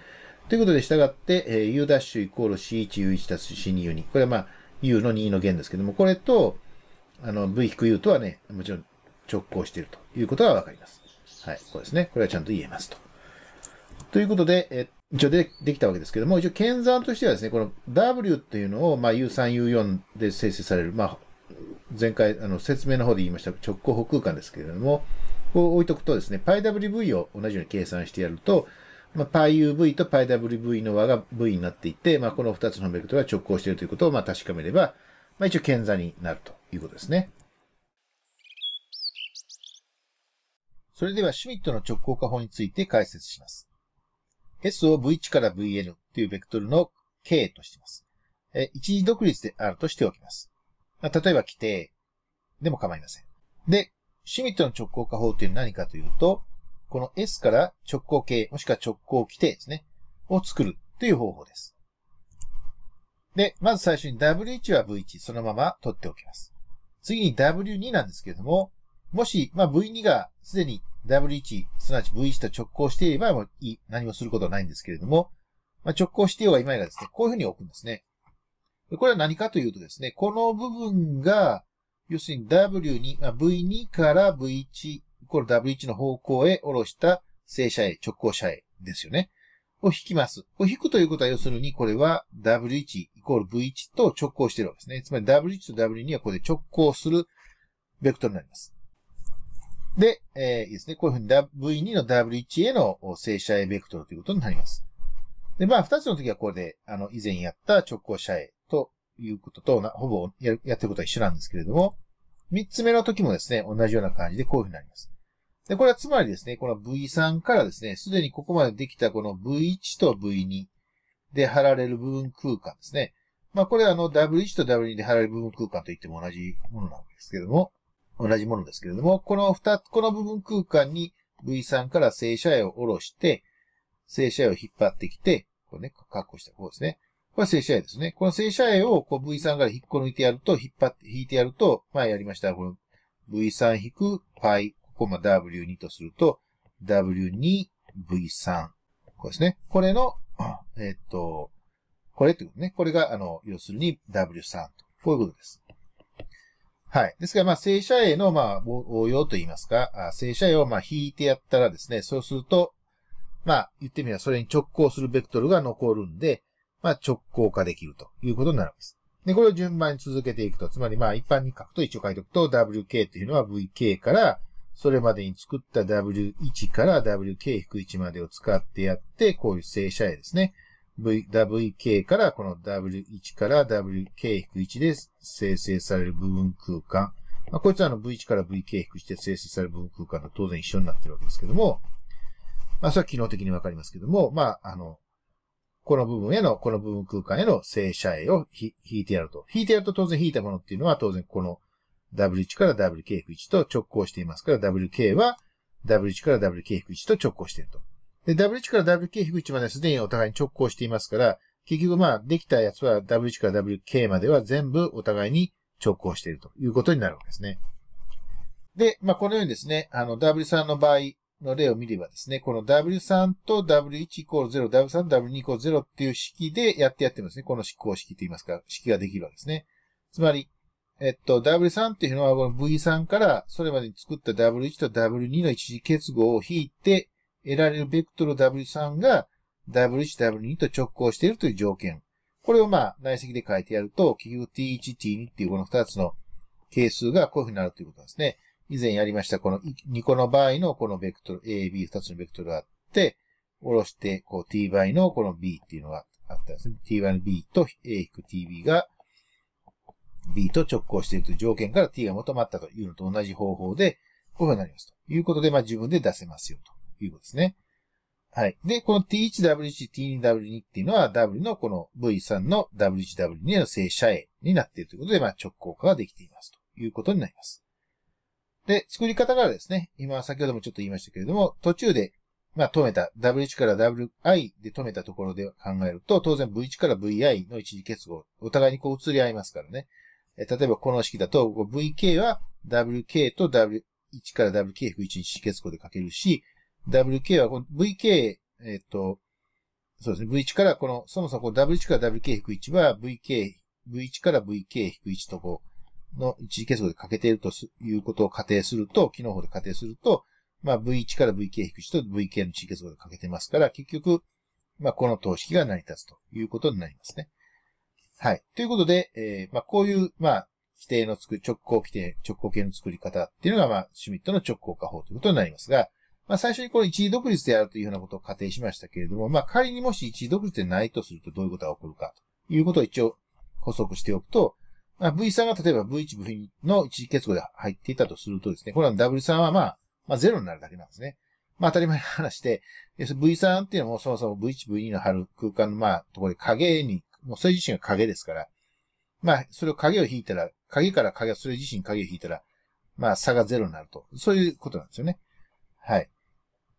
Speaker 1: ということで、従って、えー、u' イコール c1u1 たす c2u2。これはまあ、u の2の弦ですけども、これと、あの、V-U くとはね、もちろん直行しているということがわかります。はい。こうですね。これはちゃんと言えますと。ということで、え一応でできたわけですけども、一応、検算としてはですね、この W っていうのを、まあ、U3、U4 で生成される、まあ、前回、あの、説明の方で言いました直行補空間ですけれども、こう置いとくとですね、πWV を同じように計算してやると、まあ、πUV と πWV の和が V になっていて、まあ、この2つのベクトルが直行しているということを、まあ、確かめれば、まあ、一応、検算になるということですね。それではシュミットの直交化法について解説します。S を V1 から Vn というベクトルの K としています。え一時独立であるとしておきます。ま例えば規定でも構いません。で、シュミットの直交化法というのは何かというと、この S から直交系、もしくは直行規定ですね、を作るという方法です。で、まず最初に W1 は V1、そのまま取っておきます。次に W2 なんですけれども、もし、まあ、V2 がすでに W1、すなわち V1 と直行していればもういい、何もすることはないんですけれども、まあ、直行してようがいがですね、こういうふうに置くんですね。これは何かというとですね、この部分が、要するに W2、まあ、V2 から V1、これ W1 の方向へ下ろした正射へ、直行射へですよね。を引きます。を引くということは要するに、これは W1 コール V1 と直行しているわけですね。つまり W1 と W2 はここで直行するベクトルになります。で、えー、いいですね。こういうふうに V2 の W1 への正射影ベクトルということになります。で、まあ、二つの時はこれで、あの、以前やった直行射影ということと、ほぼややってることは一緒なんですけれども、三つ目の時もですね、同じような感じでこういうふうになります。で、これはつまりですね、この V3 からですね、すでにここまでできたこの V1 と V2 で貼られる部分空間ですね。まあ、これはあの W1 と W2 で貼られる部分空間と言っても同じものなんですけれども、同じものですけれども、この二、この部分空間に V3 から正社絵を下ろして、正社員を引っ張ってきて、こうね、確保した方ですね。これは正社員ですね。この正社員をこう V3 から引っこ抜いてやると、引っ張って、引いてやると、まあやりました。この V3 引く π、ここま W2 とすると、W2V3。こうですね。これのえっ、と、これってことね。これが、あの、要するに W3 と。こういうことです。はい。ですから、まあ、正社 A の、まあ、応用と言いますか、正社 A を、まあ、引いてやったらですね、そうすると、まあ、言ってみれば、それに直行するベクトルが残るんで、まあ、直行化できるということになるんです。で、これを順番に続けていくと、つまり、まあ、一般に書くと、一応書いておくと、WK というのは VK から、それまでに作った W1 から WK-1 までを使ってやって、こういう正社絵ですね。v、WK からこの W1 から WK-1 で生成される部分空間。まあ、こいつはあの V1 から VK-1 で生成される部分空間と当然一緒になってるわけですけども、まあ、それは機能的にわかりますけども、まあ、あの、この部分への、この部分空間への正社絵を引いてやると。引いてやると当然引いたものっていうのは当然この W1 から WK-1 と直行していますから、WK は W1 から WK-1 と直行していると。で、W1 から WK-1 まですでにお互いに直行していますから、結局まあ、できたやつは W1 から WK までは全部お互いに直行しているということになるわけですね。で、まあ、このようにですね、あの、W3 の場合の例を見ればですね、この W3 と W1 イコール0、W3 と W2 イコール0っていう式でやってやってますね、この公式と言いますか、式ができるわけですね。つまり、えっと、W3 っていうのは、この V3 から、それまでに作った W1 と W2 の一次結合を引いて、得られるベクトル W3 が W1、W2 と直行しているという条件。これをまあ、内積で書いてやると、結局 T1、T2 っていうこの2つの係数がこういうふうになるということですね。以前やりました、この2個の場合のこのベクトル、A、B、2つのベクトルがあって、下ろして、こう T 倍のこの B っていうのがあったんですね。T 倍の B と A-TB が B と直行しているという条件から T が求まったというのと同じ方法で、こういうふうになりますということで、まあ自分で出せますよということですね。はい。で、この T1、W1、T2、W2 っていうのは W のこの V3 の W1、W2 の正社 A になっているということで、まあ直行化ができていますということになります。で、作り方からですね、今先ほどもちょっと言いましたけれども、途中で、まあ止めた、W1 から WI で止めたところで考えると、当然 V1 から VI の一時結合、お互いにこう移り合いますからね。例えばこの式だと、vk は wk と w、1から wk-1 に式結合で書けるし、wk は vk、えっ、と、そうですね、v1 からこの、そもそも w1 から wk-1 は vk、v1 から vk-1 とこう、の一次結合で書けているということを仮定すると、機能法で仮定すると、まあ v1 から vk-1 と vk の一次結合で書けてますから、結局、まあこの等式が成り立つということになりますね。はい。ということで、えー、まあ、こういう、まあ、規定のつく、直行規定、直行系の作り方っていうのが、まあ、シュミットの直行化法ということになりますが、まあ、最初にこの一時独立であるというようなことを仮定しましたけれども、まあ、仮にもし一時独立でないとするとどういうことが起こるかということを一応補足しておくと、まあ、V3 が例えば V1、V2 の一時結合で入っていたとするとですね、これは W3 はまあ、まあ、0になるだけなんですね。まあ、当たり前の話で、V3 っていうのもそもそも V1、V2 の貼る空間のまあ、ところで影にもうそれ自身が影ですから。まあ、それを影を引いたら、影から影それ自身影を引いたら、まあ、差がゼロになると。そういうことなんですよね。はい。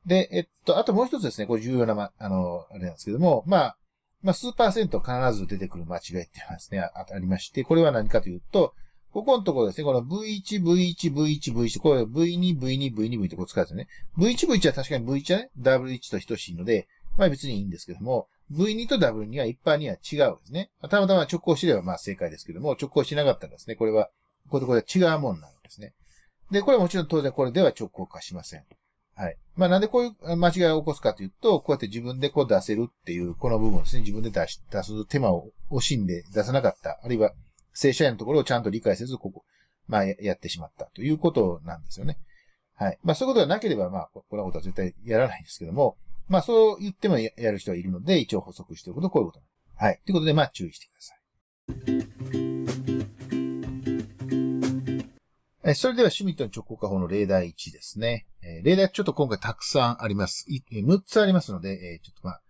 Speaker 1: で、えっと、あともう一つですね、これ重要な、ま、あの、あれなんですけども、まあ、まあ、数パーセント必ず出てくる間違いっていうのはですねあ、ありまして、これは何かというと、ここのところですね、この V1、V1、V1、V1、これ V2、V2、V2、V2 ってこう使うんですよね。V1、V1 は確かに V1 はね、W1 と等しいので、まあ別にいいんですけども、V2 と W2 は一般には違うんですね。たまたま直行してればまあ正解ですけども、直行しなかったらですね、これは、これとこれは違うもんなんですね。で、これはもちろん当然これでは直行化しません。はい。まあなんでこういう間違いを起こすかというと、こうやって自分でこう出せるっていう、この部分ですね、自分で出し、出す手間を惜しんで出さなかった。あるいは、正社員のところをちゃんと理解せず、ここ、まあやってしまったということなんですよね。はい。まあそういうことがなければ、まあ、こんなことは絶対やらないんですけども、まあそう言ってもやる人はいるので、一応補足しておくとこういうことはい。ということで、まあ注意してください。えそれではシュミットの直行化法の例題1ですね。え例題ちょっと今回たくさんあります。え6つありますので、えちょっとまあ、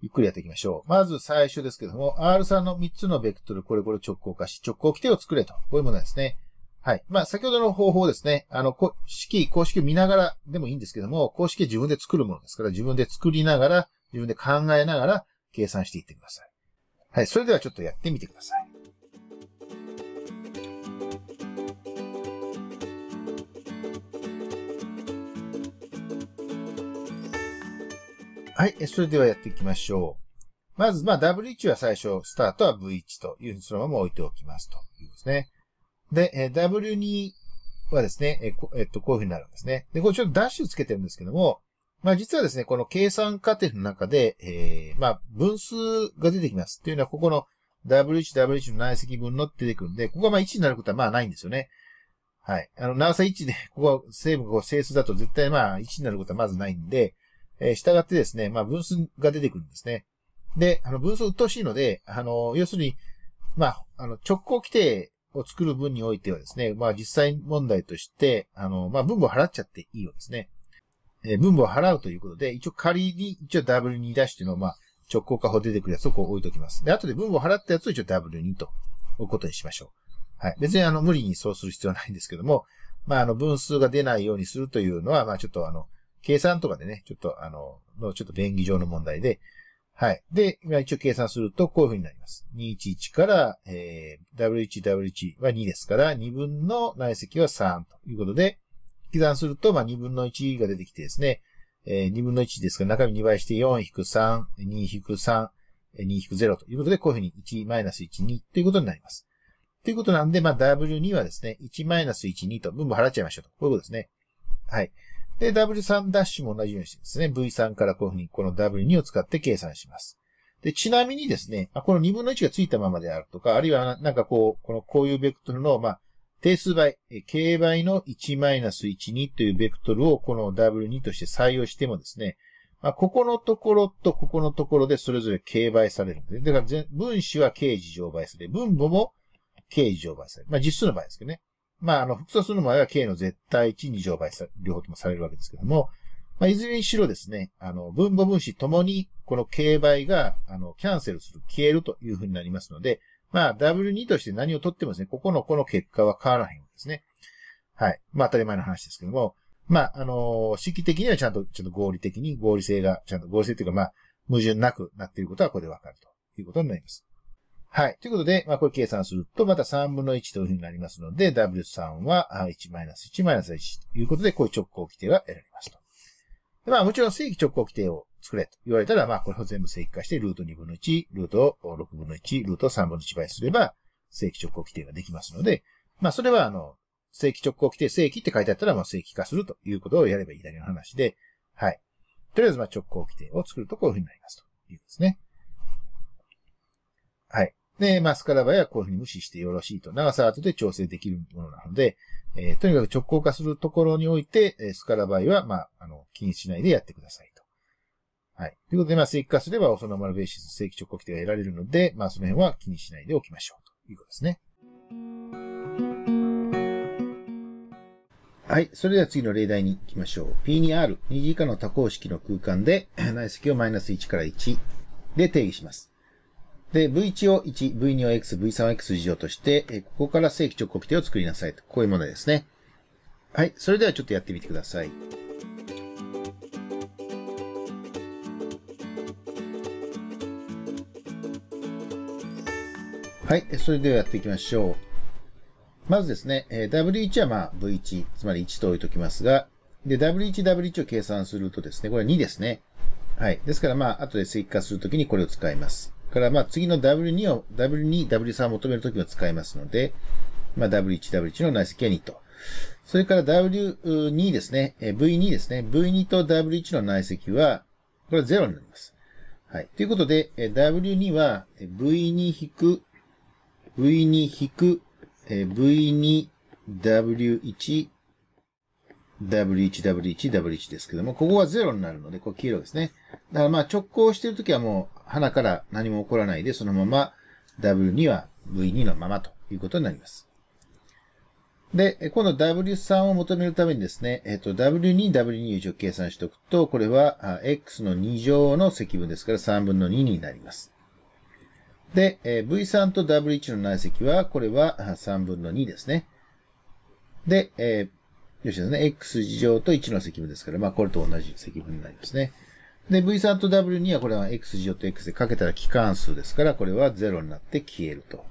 Speaker 1: ゆっくりやっていきましょう。まず最初ですけども、R3 の3つのベクトル、これこれ直行化し、直行規定を作れと。こういうものですね。はい。まあ、先ほどの方法ですね。あの、式、公式を見ながらでもいいんですけども、公式自分で作るものですから、自分で作りながら、自分で考えながら計算していってください。はい。それではちょっとやってみてください。はい。それではやっていきましょう。まず、まあ、W1 は最初、スタートは V1 というふうにそのまま置いておきますというですね。で、えー、W2 はですね、えー、えっと、こういう風になるんですね。で、これちょっとダッシュつけてるんですけども、まあ実はですね、この計算過程の中で、えー、まあ分数が出てきます。っていうのは、ここの W1、W1 の内積分の出てくるんで、ここがまあ1になることはまあないんですよね。はい。あの、長さ1で、ここは成分が整数だと絶対まあ1になることはまずないんで、えー、従ってですね、まあ分数が出てくるんですね。で、あの、分数うっとうしいので、あの、要するに、まあ、あの、直行規定を作る分においてはですね、まあ実際問題として、あの、まあ分母を払っちゃっていいようですね。えー、分母を払うということで、一応仮に、一応 W2' ダッシュっていうのを、まあ直行化法出てくるやつをこう置いときます。で、後で分母を払ったやつを一応 W2 と置くことにしましょう。はい。別にあの無理にそうする必要はないんですけども、まああの分数が出ないようにするというのは、まあちょっとあの、計算とかでね、ちょっとあの、のちょっと便宜上の問題で、はい。で、一応計算すると、こういう風になります。211から、えー、W1W1 は2ですから、2分の内積は3ということで、引き算すると、まあ、2分の1が出てきてですね、えー、2分の1ですから、中身2倍して4引く3、2引く3、2引く0ということで、こういう風に1マイナス1、2ということになります。ということなんで、まあ、W2 はですね、1マイナス1、2と分母払っちゃいましょうと。こういうことですね。はい。で、W3 ダッシュも同じようにしてですね、V3 からこういうふうにこの W2 を使って計算します。で、ちなみにですね、この2分の1がついたままであるとか、あるいはなんかこう、このこういうベクトルの、まあ、定数倍、k 倍の1 12というベクトルをこの W2 として採用してもですね、まあ、ここのところとここのところでそれぞれ k 倍されるんでだから分子は k 次乗倍する。分母も k 次乗倍される。まあ、実数の場合ですけどね。まあ、あの、複素数の場合は k の絶対値2乗倍さ、両方ともされるわけですけども、まあ、いずれにしろですね、あの、分母分子ともに、この k 倍が、あの、キャンセルする、消えるというふうになりますので、まあ、W2 として何をとってもですね、ここのこの結果は変わらへんわけですね。はい。まあ、当たり前の話ですけども、まあ、あの式的にはちゃんと、ちょっと合理的に合理性が、ちゃんと合理性というか、まあ、矛盾なくなっていることはここでわかるということになります。はい。ということで、まあ、これ計算すると、また3分の1というふうになりますので、W3 は1マイナス1マイナス1ということで、こういう直行規定は得られますと。でまあ、もちろん正規直行規定を作れと言われたら、まあ、これを全部正規化して、ルート2分の1、ルート6分の1、ルート3分の1倍すれば、正規直行規定ができますので、まあ、それは、あの、正規直行規定、正規って書いてあったら、まあ、正規化するということをやればいいだけの話で、はい。とりあえず、まあ、直行規定を作るとこういうふうになりますということですね。で、マスカラバイはこういうふうに無視してよろしいと。長さは後で調整できるものなので、えー、とにかく直行化するところにおいて、えー、スカラバイは、まあ、あの、気にしないでやってくださいと。はい。ということで、まあ、正規化すれば、オソノマルベーシス正規直行規定が得られるので、まあ、その辺は気にしないでおきましょうということですね。はい。それでは次の例題に行きましょう。p に r 2次以下の多項式の空間で、内積をマイナス1から1で定義します。で、V1 を1、V2 を X、V3 を X 事乗として、えここから正規直コピテを作りなさいと。こういうものですね。はい。それではちょっとやってみてください。はい。それではやっていきましょう。まずですね、え W1 はまあ V1、つまり1と置いときますが、で、W1、W1 を計算するとですね、これは2ですね。はい。ですからまあ、後で正規化するときにこれを使います。から、まあ、次の W2 を、W2、W3 を求めるときは使いますので、まあ、W1、W1 の内積は2と。それから W2 ですね、V2 ですね、V2 と W1 の内積は、これは0になります。はい。ということで、W2 は V2 引く、V2 引く、V2、W1、W1、W1、W1 ですけども、ここは0になるので、これ黄色ですね。だからまあ直行してるときはもう鼻から何も起こらないで、そのまま W2 は V2 のままということになります。で、この W3 を求めるためにですね、えっと、W2、W2 を一応計算しておくと、これは X の2乗の積分ですから3分の2になります。で、え V3 と W1 の内積は、これは3分の2ですね。で、えー、よしですね、X 2乗と1の積分ですから、まあ、これと同じ積分になりますね。で、V3 と W にはこれは X 乗と X でかけたら期間数ですから、これは0になって消えると。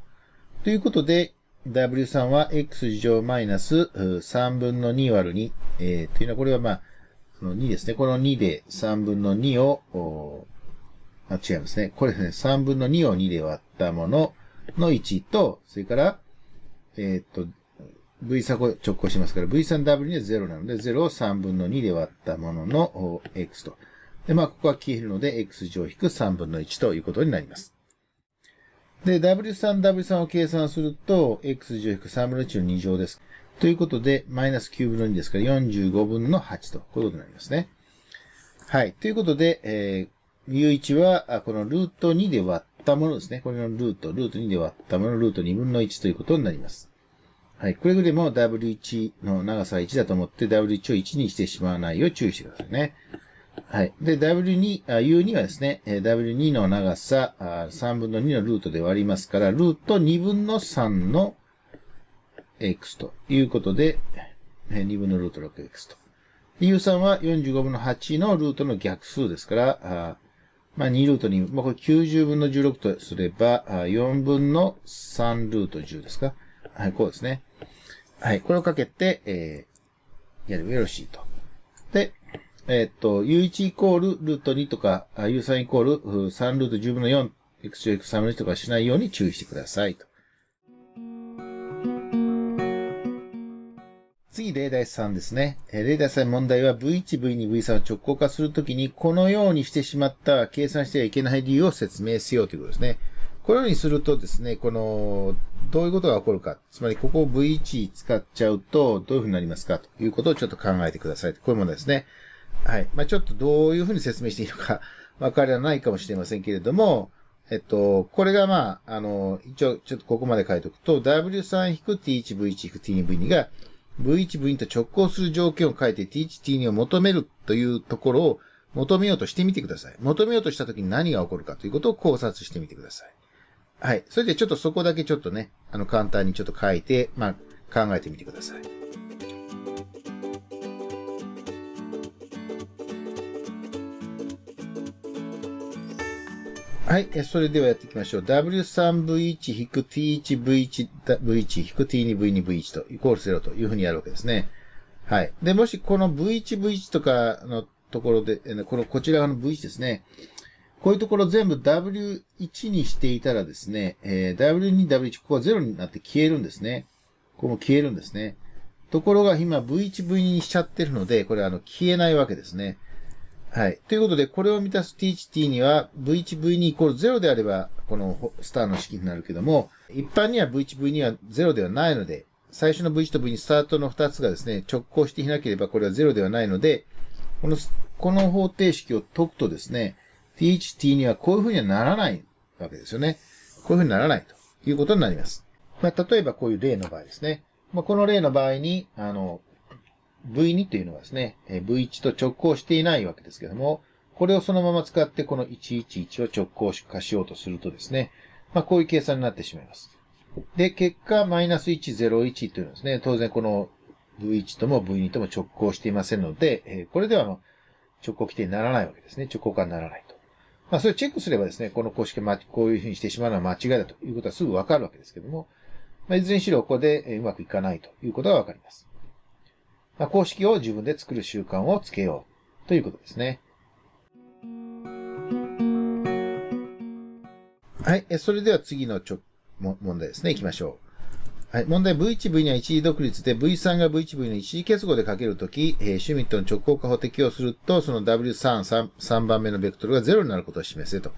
Speaker 1: ということで、W3 は X 乗マイナス3分の2割る2、えー、というのはこれはまあ、その2ですね。この2で3分の2を、あ、違いますね。これですね。3分の2を2で割ったものの1と、それから、えー、っと、V3 を直行しますから、V3W 2は0なので、0を3分の2で割ったものの X と。で、まあ、ここは消えるので、x 乗引く3分の1ということになります。で、w3、w3 を計算すると、x 乗引く3分の1の2乗です。ということで、マイナス9分の2ですから、45分の8と、いうことになりますね。はい。ということで、えー、u1 は、このルート2で割ったものですね。これのルート、ルート2で割ったもの、ルート2分の1ということになります。はい。くれぐれも W1 の長さは1だと思って W1 を1にしてしまわないよう注意してくださいね。はい。で、W2、U 2はですね、W2 の長さ、3分の2のルートで割りますから、ルート2分の3の x ということで、2分のルート 6x と。U3 は45分の8のルートの逆数ですから、まあ、2ルート2、まあ、これ90分の16とすれば、4分の3ルート10ですか。はい、こうですね。はい、これをかけて、えー、やればよろしいと。えっと、u1 イコールルート2とか、u3 イコール3ルート10分の 4x と x3 分の1とかしないように注意してくださいと。次、例題3ですね。例題3問題は V1、V2、V3 を直行化するときに、このようにしてしまった計算してはいけない理由を説明しようということですね。このようにするとですね、この、どういうことが起こるか。つまり、ここを V1 使っちゃうと、どういうふうになりますかということをちょっと考えてください。こういう問題ですね。はい。まあ、ちょっとどういうふうに説明していいのか わからないかもしれませんけれども、えっと、これがまあ、あの、一応、ちょっとここまで書いておくと、W3-T1V1-T2V2 が V1V2 と直行する条件を書いて T1T2 を求めるというところを求めようとしてみてください。求めようとした時に何が起こるかということを考察してみてください。はい。それでちょっとそこだけちょっとね、あの、簡単にちょっと書いて、まあ、考えてみてください。はい、えそれではやっていきましょう。W3V1-T1V1、V1-T2V2V1 と、イコール0というふうにやるわけですね。はい。で、もしこの V1、V1 とかのところで、この、こちら側の V1 ですね。こういうところ全部 W1 にしていたらですね、えー、W2、W1、ここは0になって消えるんですね。ここも消えるんですね。ところが今 V1、V2 にしちゃってるので、これあの消えないわけですね。はい。ということで、これを満たす T1T には V1、V2 イコール0であれば、このスターの式になるけども、一般には V1、V2 は0ではないので、最初の V1 と V2、スタートの2つがですね、直行していなければこれは0ではないので、この、この方程式を解くとですね、T1T にはこういうふうにはならないわけですよね。こういうふうにならないということになります。まあ、例えばこういう例の場合ですね。まあ、この例の場合に、あの、V2 というのはですね、V1 と直行していないわけですけども、これをそのまま使ってこの111を直行化しようとするとですね、まあこういう計算になってしまいます。で、結果、マイナス101というのはですね、当然この V1 とも V2 とも直行していませんので、えこれでは直行規定にならないわけですね。直行化にならないと。まあそれをチェックすればですね、この公式ま、こういうふうにしてしまうのは間違いだということはすぐわかるわけですけども、まあ、いずれにしろここでうまくいかないということがわかります。まあ、公式を自分で作る習慣をつけようということですね。はい。それでは次のちょも問題ですね。行きましょう。はい。問題 V1、V2 は一時独立で V3 が V1、V2 の一時結合でかけるとき、えー、シュミットの直交化法適用すると、その W3、3, 3番目のベクトルが0になることを示せと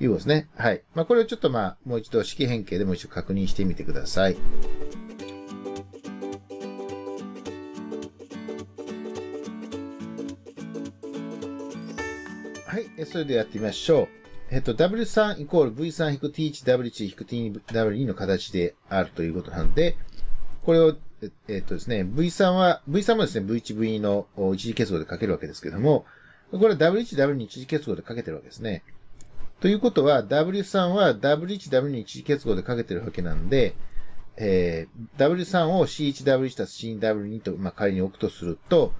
Speaker 1: いうことですね。はい。まあ、これをちょっとまあ、もう一度式変形でもう一度確認してみてください。えそれでやってみましょう。えっと、W3 イコール V3-T1W1-T2W2 の形であるということなので、これを、えっとですね、V3 は、V3 もですね、V1、V2 の一次結合で書けるわけですけども、これは W1、W2 一次結合で書けてるわけですね。ということは、W3 は W1、W2 一次結合で書けてるわけなんで、えー、W3 を C1、W1 たす C2、W2 と、まあ、仮に置くとすると、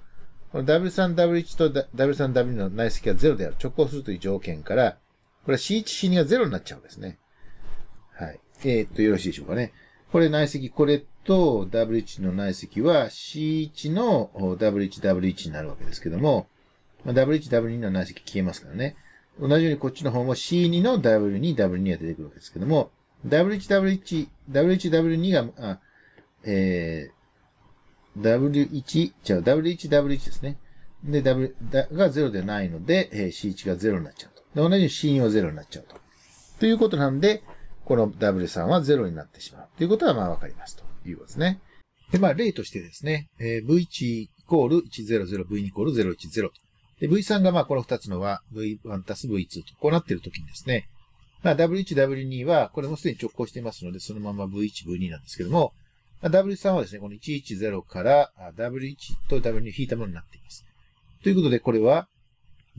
Speaker 1: この W3W1 と w 3 w の内積が0である。直行するという条件から、これは C1、C2 が0になっちゃうんですね。はい。えー、っと、よろしいでしょうかね。これ内積、これと W1 の内積は C1 の W1、W1 になるわけですけども、W1、W2 の内積消えますからね。同じようにこっちの方も C2 の W2、W2 が出てくるわけですけども、W1、W1、W1、W2 が、あえー、W1、ちゃあ W1、W1 ですね。で、W が0でないので、えー、C1 が0になっちゃうと。で、同じように C2 は0になっちゃうと。ということなんで、この W3 は0になってしまう。ということは、まあ、わかりますということですね。で、まあ、例としてですね、えー、V1 イコール100、V2 イコール010と。で、V3 がまあ、この2つの和、V1 たす V2 と、こうなっているときにですね、まあ、W1、W2 は、これもすでに直行していますので、そのまま V1、V2 なんですけども、W3 はですね、この110から W1 と W2 引いたものになっています。ということで、これは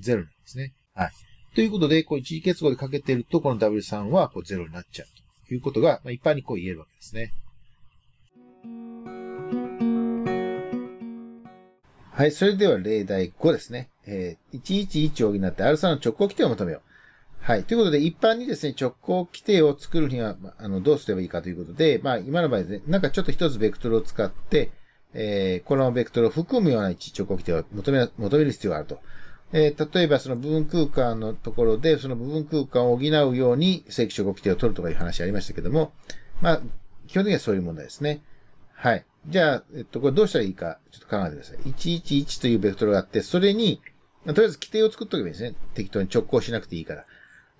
Speaker 1: 0なんですね。はい。ということで、こう一時結合でかけていると、この W3 はこう0になっちゃうということが、まあ、一般にこう言えるわけですね。はい、それでは例題5ですね。えー、111を補って R3 の直行規定を求めよう。はい。ということで、一般にですね、直行規定を作るには、あの、どうすればいいかということで、まあ、今の場合ですね、なんかちょっと一つベクトルを使って、えー、このベクトルを含むような直行規定を求め、求める必要があると。えー、例えば、その部分空間のところで、その部分空間を補うように正規直行規定を取るとかいう話ありましたけども、まあ、基本的にはそういう問題ですね。はい。じゃあ、えっと、これどうしたらいいか、ちょっと考えてください。111というベクトルがあって、それに、とりあえず規定を作っとけばいいですね。適当に直行しなくていいから。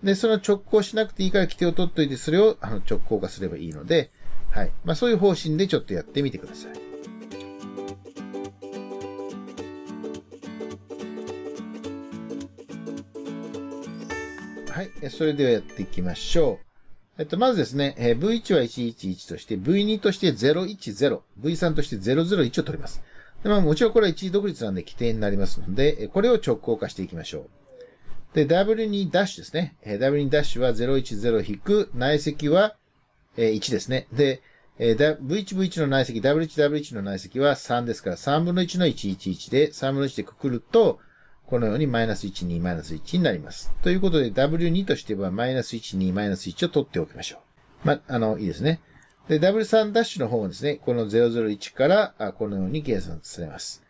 Speaker 1: で、その直行しなくていいから規定を取っといて、それをあの直行化すればいいので、はい。まあ、そういう方針でちょっとやってみてください。はい。それではやっていきましょう。えっと、まずですね、えー、V1 は111として、V2 として010、V3 として001を取ります。でまあ、もちろんこれは一時独立なんで規定になりますので、これを直行化していきましょう。で、W2' ですね。えー、W2' は010引く、内積は、えー、1ですね。で、えー、V1、V1 の内積、W1、W1 の内積は3ですから、3分の1の111で、3分の1でくくると、このようにマイナス1、2、マイナス1になります。ということで、W2 としては、マイナス1、2、マイナス1を取っておきましょう。ま、あの、いいですね。で、W3' の方もですね、この001から、このように計算されます。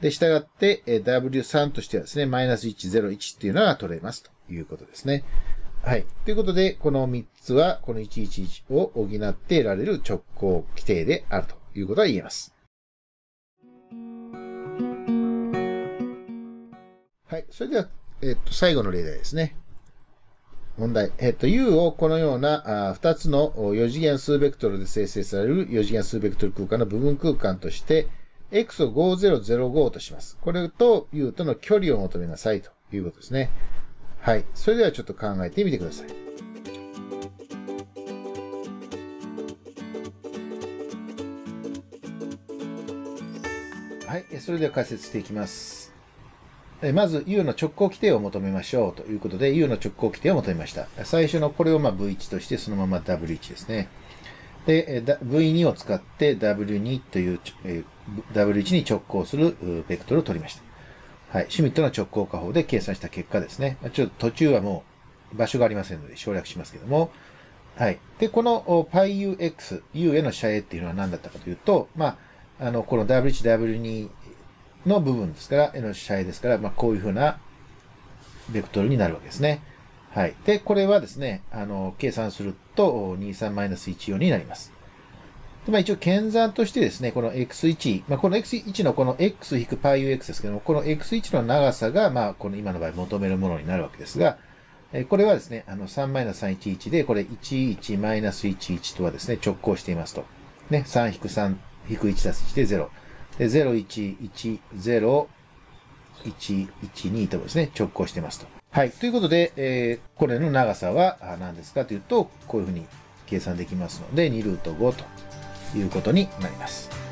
Speaker 1: で、従って、え W3 としてはですね、マイナス101っていうのが取れますということですね。はい。ということで、この3つは、この111を補って得られる直行規定であるということが言えます。はい。それでは、えっと、最後の例題ですね。問題。えっと、U をこのようなあ2つの4次元数ベクトルで生成される4次元数ベクトル空間の部分空間として、x を5005とします。これと u との距離を求めなさいということですね。はい。それではちょっと考えてみてください。はい。それでは解説していきます。まず u の直行規定を求めましょうということで u の直行規定を求めました。最初のこれをま v1 としてそのまま w1 ですね。で、V2 を使って W2 という、えー、W1 に直行するベクトルを取りました。はい。シュミットの直行化法で計算した結果ですね。ちょっと途中はもう場所がありませんので省略しますけども。はい。で、この πUX、U への遮影っていうのは何だったかというと、まあ、あの、この W1、W2 の部分ですから、への遮影ですから、まあ、こういうふうなベクトルになるわけですね。はい。で、これはですね、あの、計算すると23マイナス14になります。でまあ、一応、検算としてですね、この x1、まあ、この x1 のこの x-πux ですけども、この x1 の長さが、まあ、この今の場合求めるものになるわけですが、えこれはですね、あの3マイナス311で、これ11マイナス11とはですね、直行していますと。ね、3引く3引く1たす1で0。で、0、1、1、0、1、1、2とですね、直行してますと。はい。ということで、えー、これの長さは何ですかというと、こういうふうに計算できますので、2ルート5ということになります。